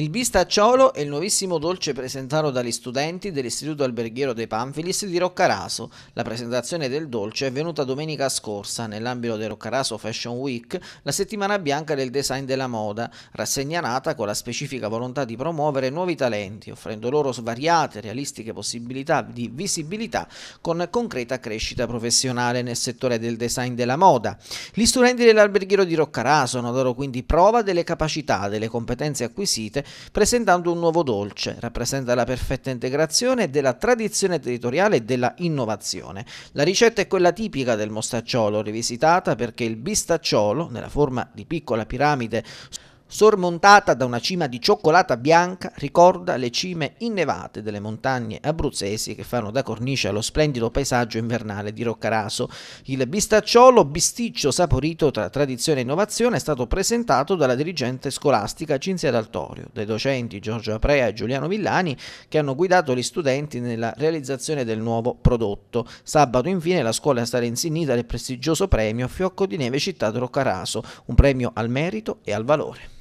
Il bistacciolo è il nuovissimo dolce presentato dagli studenti dell'Istituto Alberghiero dei Panfilis di Roccaraso. La presentazione del dolce è venuta domenica scorsa nell'ambito del Roccaraso Fashion Week, la settimana bianca del design della moda, rassegnata con la specifica volontà di promuovere nuovi talenti, offrendo loro svariate e realistiche possibilità di visibilità con concreta crescita professionale nel settore del design della moda. Gli studenti dell'Alberghiero di Roccaraso hanno dato quindi prova delle capacità, delle competenze acquisite presentando un nuovo dolce. Rappresenta la perfetta integrazione della tradizione territoriale e della innovazione. La ricetta è quella tipica del mostacciolo, rivisitata perché il bistacciolo, nella forma di piccola piramide, sormontata da una cima di cioccolata bianca, ricorda le cime innevate delle montagne abruzzesi che fanno da cornice allo splendido paesaggio invernale di Roccaraso. Il bistacciolo bisticcio saporito tra tradizione e innovazione è stato presentato dalla dirigente scolastica Cinzia D'Altorio, dai docenti Giorgio Aprea e Giuliano Villani che hanno guidato gli studenti nella realizzazione del nuovo prodotto. Sabato infine la scuola è stata insignita del prestigioso premio Fiocco di Neve Città di Roccaraso, un premio al merito e al valore.